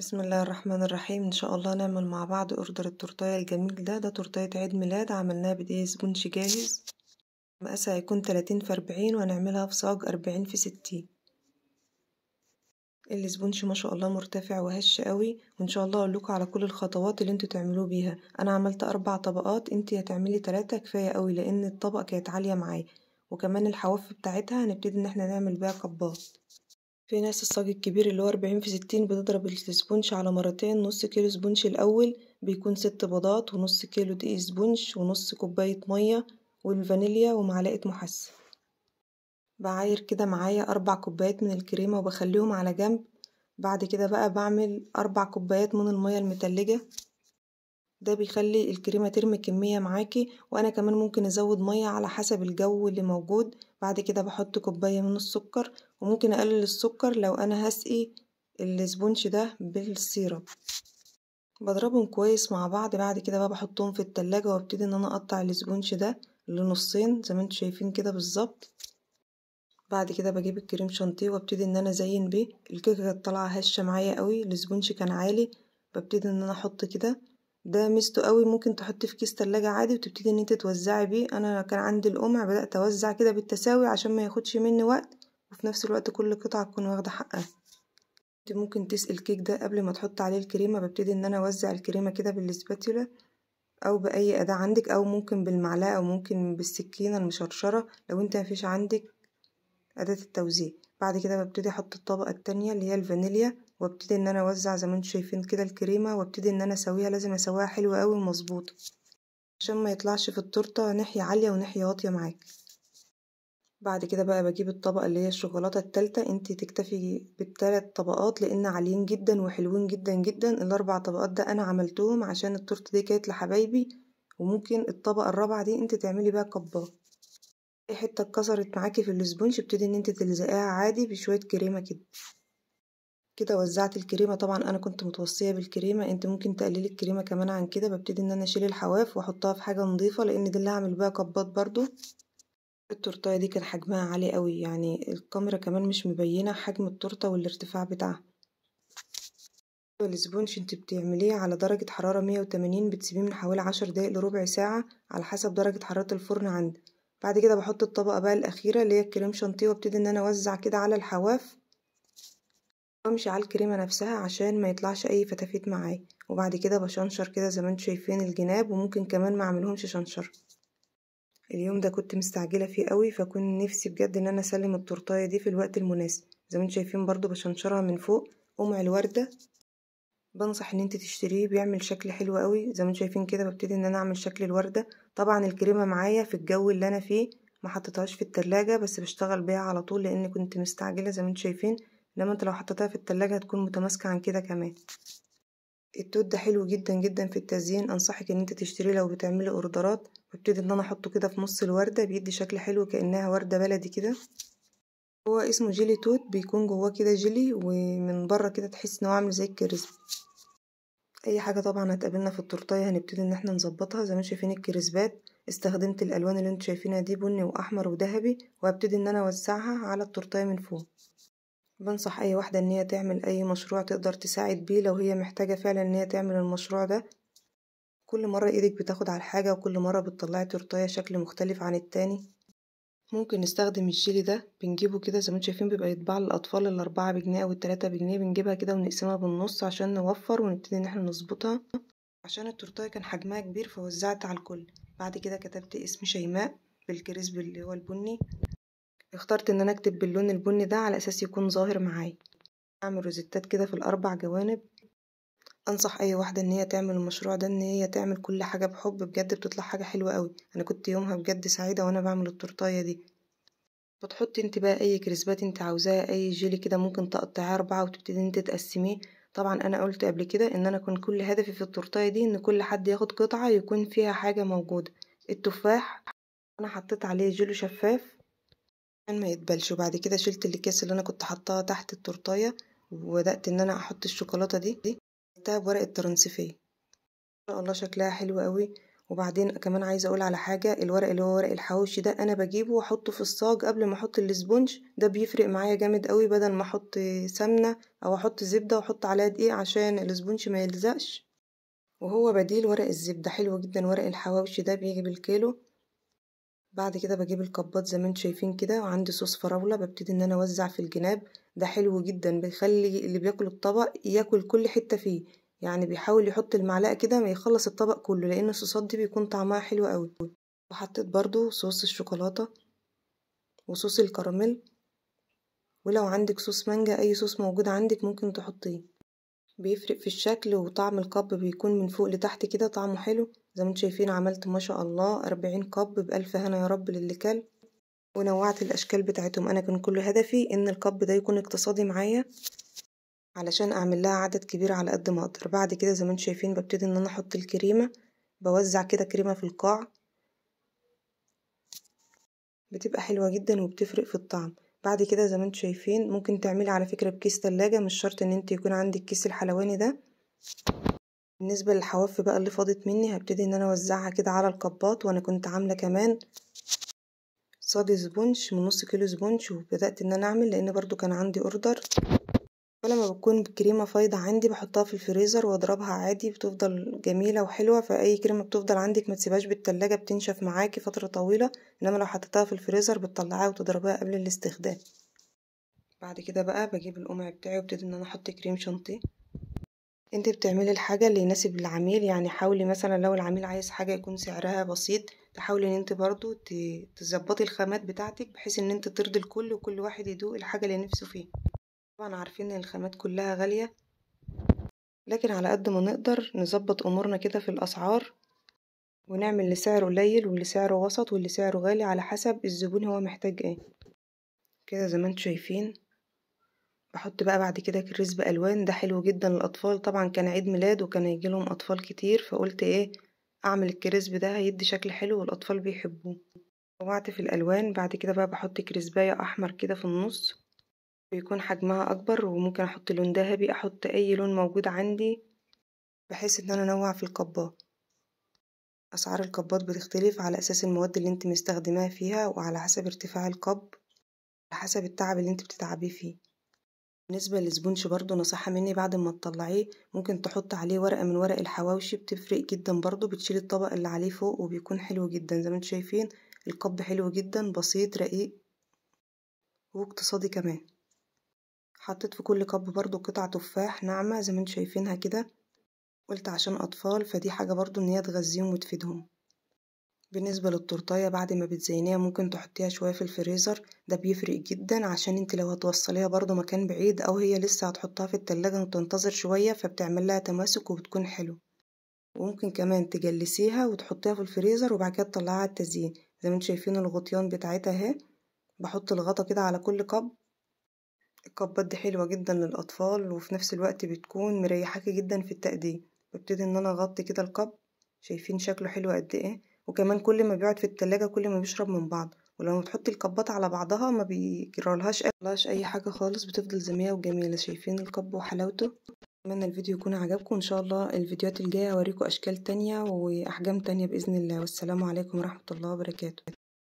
بسم الله الرحمن الرحيم ان شاء الله نعمل مع بعض اوردر التورتايه الجميل ده ده تورتايه عيد ميلاد عملناها بديه سبونش جاهز مقاسها هيكون 30 في 40 وهنعملها في صاج 40 في 60 السبونش ما شاء الله مرتفع وهش قوي وان شاء الله اقول لكم على كل الخطوات اللي انتوا تعملوه بيها انا عملت اربع طبقات انت هتعملي ثلاثه كفايه قوي لان الطبقه كانت عاليه معايا وكمان الحواف بتاعتها هنبتدي ان احنا نعمل بيها قباط في ناس الصاج الكبير اللي هو أربعين في ستين بتضرب السبونش على مرتين نص كيلو سبونش الأول بيكون ست بيضات ونص كيلو دقيق سبونش ونص كوباية مية والفانيليا ومعلقة محسن بعاير كده معايا أربع كوبايات من الكريمة وبخليهم على جنب بعد كده بقى بعمل أربع كوبايات من المية المتلجة ده بيخلي الكريمة ترمي كمية معاكي وأنا كمان ممكن أزود مية على حسب الجو اللي موجود بعد كده بحط كوباية من السكر وممكن أقلل السكر لو أنا هسقي السبونش ده بالسيرب بضربهم كويس مع بعض بعد كده بقى بحطهم في التلاجة وابتدي ان انا اقطع السبونش ده لنصين زي ما انتم شايفين كده بالظبط بعد كده بجيب الكريم شانتيه وابتدي ان انا ازين بيه الكيكه كانت طالعه هشه معايا قوي السبونش كان عالي ببتدي ان انا احط كده ده ميزته قوي ممكن تحطيه في كيس تلاجة عادي وتبتدي ان انت توزعي بيه انا كان عندي القمع بدأت اوزع كده بالتساوي عشان ما ياخدش مني وقت وفي نفس الوقت كل قطعة تكون واخدة حقها انت ممكن تسقي الكيك ده قبل ما تحط عليه الكريمة ببتدي ان انا اوزع الكريمة كده بالسباتولا او باي اداة عندك او ممكن بالمعلقة او ممكن بالسكينة المشرشرة لو انت مفيش عندك اداة التوزيع بعد كده ببتدي احط الطبقة التانية اللي هي الفانيليا وابتدي ان انا اوزع زي ما انتم شايفين كده الكريمة وابتدي ان انا اسويها لازم اسويها حلوة قوي ومظبوطة عشان ما يطلعش في التورتة ناحية عالية وناحية واطية معاك بعد كده بقى بجيب الطبقة اللي هي الشوكولاتة التالتة انت تكتفي بالتلات طبقات لان عاليين جدا وحلوين جدا جدا الاربع طبقات ده انا عملتهم عشان التورتة دي كانت لحبايبي وممكن الطبقة الرابعة دي انت تعملي بيها كبات اي حته اتكسرت معاكي في الاسبونج ابتدي ان انت تلزقيها عادي بشويه كريمه كده كده وزعت الكريمه طبعا انا كنت متوصيه بالكريمه انت ممكن تقللي الكريمه كمان عن كده ببتدي ان انا اشيل الحواف واحطها في حاجه نظيفه لان دي اللي هعمل بيها كبات برضو التورتايه دي كان حجمها عالي قوي يعني الكاميرا كمان مش مبينه حجم التورته والارتفاع بتاعها الاسبونش انت بتعمليه على درجة حرارة مية وتمانين بتسيبيه من حوالي عشر دقايق لربع ساعة على حسب درجة حرارة الفرن عندك بعد كده بحط الطبقة بقى الأخيرة اللي هي الكريم شانتيه وابتدي ان انا اوزع كده على الحواف وامشي على الكريمة نفسها عشان ما يطلعش اي فتافيت معايا وبعد كده بشنشر كده زي ما انتم شايفين الجناب وممكن كمان ما اعملهمش شنشر اليوم ده كنت مستعجلة فيه قوي فكن نفسي بجد ان انا اسلم التورتاية دي في الوقت المناسب زي ما انتم شايفين برضو بشنشرها من فوق قمع الوردة بنصح ان انت تشتريه بيعمل شكل حلو قوي زي ما انتم شايفين كده ببتدي ان انا اعمل شكل الوردة طبعا الكريمة معايا في الجو اللي انا فيه ما حطيتهاش في التلاجة بس بشتغل بيها على طول لان كنت مستعجلة زي ما انتم شايفين انما انت لو حطيتها في التلاجة هتكون متماسكة عن كده كمان التوت ده حلو جدا جدا في التزيين انصحك ان انت تشتريه لو بتعملي اوردرات ببتدي ان انا احطه كده في نص الوردة بيدي شكل حلو كأنها وردة بلدي كده هو اسمه جيلي توت بيكون جواه كده جيلي ومن بره كده تحس ان هو عامل زي الكريسبي اي حاجة طبعا هتقابلنا في التورتاية هنبتدي يعني ان احنا نظبطها زي ما شايفين الكريسبات استخدمت الالوان اللي انتوا شايفينها دي بني واحمر وذهبي وهبتدي ان انا اوزعها على التورتاية من فوق بنصح اي واحدة ان هي تعمل اي مشروع تقدر تساعد بيه لو هي محتاجة فعلا ان هي تعمل المشروع ده كل مرة ايدك بتاخد على الحاجة وكل مرة بتطلعي تورتاية شكل مختلف عن التاني ممكن نستخدم الجيلي ده بنجيبه كده زي ما انتم شايفين بيبقى يتباع للاطفال الاربعة بجنيه او التلاتة بجنيه بنجيبها كده ونقسمها بالنص عشان نوفر ونبتدي ان احنا نظبطها عشان التورتايه كان حجمها كبير فوزعت على الكل بعد كده كتبت اسم شيماء بالكريسب اللي هو البني اخترت ان انا اكتب باللون البني ده على اساس يكون ظاهر معايا اعمل روزيتات كده في الاربع جوانب انصح اي واحده ان هي تعمل المشروع ده ان هي تعمل كل حاجه بحب بجد بتطلع حاجه حلوه قوي انا كنت يومها بجد سعيده وانا بعمل التورتايه دي بتحطي انت بقى اي كريسبات انت عاوزاه اي جيلي كده ممكن تقطعيه اربعه وتبتدي انت تقسميه طبعا انا قلت قبل كده ان انا كان كل هدفي في التورتايه دي ان كل حد ياخد قطعه يكون فيها حاجه موجوده التفاح انا حطيت عليه جيلو شفاف عشان ما يتبلش وبعد كده شلت الاكياس اللي انا كنت حطاها تحت التورتايه وبدات ان انا احط الشوكولاته دي جبتها بورقة شاء الله شكلها حلو قوي وبعدين كمان عايزه اقول على حاجه الورق اللي هو ورق الحواوشي ده انا بجيبه واحطه في الصاج قبل ما احط الاسبونج ده بيفرق معايا جامد قوي بدل ما احط سمنه او احط زبده واحط عليها دقيق عشان الاسبونج ما يلزقش وهو بديل ورق الزبده حلو جدا ورق الحواوشي ده بيجي بالكيلو بعد كده بجيب القبات زي ما انتوا شايفين كده وعندي صوص فراوله ببتدي ان انا اوزع في الجناب ده حلو جدا بيخلي اللي بياكل الطبق ياكل كل حته فيه يعني بيحاول يحط المعلقه كده ما يخلص الطبق كله لان الصوصات دي بيكون طعمها حلو قوي وحطيت برضو صوص الشوكولاته وصوص الكراميل ولو عندك صوص مانجا اي صوص موجود عندك ممكن تحطيه بيفرق في الشكل وطعم الكب بيكون من فوق لتحت كده طعمه حلو زي ما انتم شايفين عملت ما شاء الله أربعين كب بألف هنا يا رب للي كل ونوعت الأشكال بتاعتهم أنا كان كل هدفي إن الكب ده يكون اقتصادي معايا علشان أعمل لها عدد كبير على قد ما أقدر بعد كده زي ما انتم شايفين ببتدي إن أنا أحط الكريمة بوزع كده كريمة في القاع بتبقى حلوة جدا وبتفرق في الطعم بعد كده زي ما انتم شايفين ممكن تعملي على فكرة بكيس تلاجة مش شرط ان انت يكون عندك كيس الحلواني ده بالنسبة للحواف بقى اللي فاضت مني هبتدي ان انا اوزعها كده على القباط وانا كنت عاملة كمان صادي سبونش من نص كيلو سبونش وبدأت ان انا اعمل لان برضو كان عندي اوردر ولما بتكون كريمة فايضة عندي بحطها في الفريزر واضربها عادي بتفضل جميلة وحلوة فأي كريمة بتفضل عندك ما تسيبهاش بالتلاجة بتنشف معاكي فترة طويلة انما لو حطيتها في الفريزر بتطلعيها وتضربيها قبل الاستخدام بعد كده بقى بجيب القمع بتاعي وابتدي ان انا احط كريم شانتيه انت بتعملي الحاجة اللي يناسب العميل يعني حاولي مثلا لو العميل عايز حاجة يكون سعرها بسيط تحاولي ان انت برضو تظبطي الخامات بتاعتك بحيث ان انت ترضي الكل وكل واحد يدوق الحاجة اللي نفسه فيها طبعا عارفين ان الخامات كلها غالية لكن على قد ما نقدر نظبط امورنا كده في الاسعار ونعمل اللي سعره قليل واللي سعره وسط واللي سعره غالي على حسب الزبون هو محتاج ايه كده زي ما انتوا شايفين بحط بقى بعد كده كريز بألوان ده حلو جدا للأطفال طبعا كان عيد ميلاد وكان يجيلهم أطفال كتير فقلت ايه أعمل الكريسب ده هيدي شكل حلو والأطفال بيحبوه طبعت في الألوان بعد كده بقى بحط كريسباية أحمر كده في النص بيكون حجمها أكبر وممكن أحط لون ذهبي أحط أي لون موجود عندي بحيث إن أنا أنوع في القبات أسعار القبات بتختلف على أساس المواد اللي انت مستخدماها فيها وعلى حسب ارتفاع القب على حسب التعب اللي انت بتتعبي فيه بالنسبة للسبونج برضو نصيحة مني بعد ما تطلعيه ممكن تحط عليه ورقة من ورق الحواوشي بتفرق جدا برضو بتشيل الطبق اللي عليه فوق وبيكون حلو جدا زي ما انتم شايفين القب حلو جدا بسيط رقيق واقتصادي كمان حطيت في كل كب برضو قطع تفاح ناعمة زي ما انتم شايفينها كده قلت عشان أطفال فدي حاجة برضو إن هي تغذيهم وتفيدهم بالنسبة للتورتاية بعد ما بتزينيها ممكن تحطيها شوية في الفريزر ده بيفرق جدا عشان انت لو هتوصليها برضو مكان بعيد او هي لسه هتحطها في التلاجة وتنتظر شوية فبتعمل لها تماسك وبتكون حلو وممكن كمان تجلسيها وتحطيها في الفريزر وبعد كده تطلعيها على التزيين زي ما انتم شايفين الغطيان بتاعتها اهي بحط الغطا كده على كل كب الكبات دي حلوة جدا للأطفال وفي نفس الوقت بتكون مريحاكي جدا في التقديم ببتدي ان انا اغطي كده الكب شايفين شكله حلو قد ايه وكمان كل ما بيقعد في التلاجة كل ما بيشرب من بعض ولما بتحطي الكبات على بعضها ما بيجرالهاش اي حاجة خالص بتفضل زمية وجميلة شايفين الكب وحلاوته اتمنى الفيديو يكون عجبكم ان شاء الله الفيديوهات الجاية اوريكم اشكال تانية واحجام تانية باذن الله والسلام عليكم ورحمة الله وبركاته